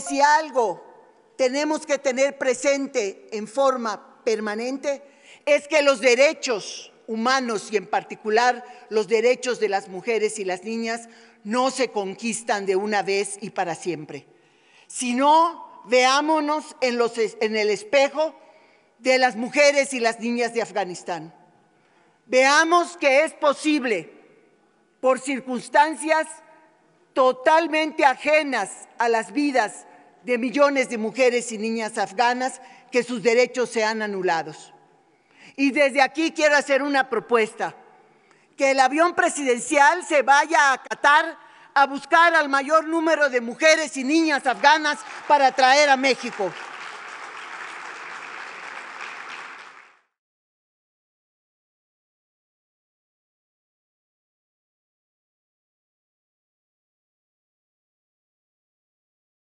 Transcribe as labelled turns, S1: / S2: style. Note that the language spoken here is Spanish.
S1: Si algo tenemos que tener presente en forma permanente es que los derechos humanos y en particular los derechos de las mujeres y las niñas no se conquistan de una vez y para siempre. sino veámonos en, en el espejo de las mujeres y las niñas de Afganistán. Veamos que es posible, por circunstancias totalmente ajenas a las vidas de millones de mujeres y niñas afganas que sus derechos sean anulados. Y desde aquí quiero hacer una propuesta, que el avión presidencial se vaya a Qatar a buscar al mayor número de mujeres y niñas afganas para traer a México.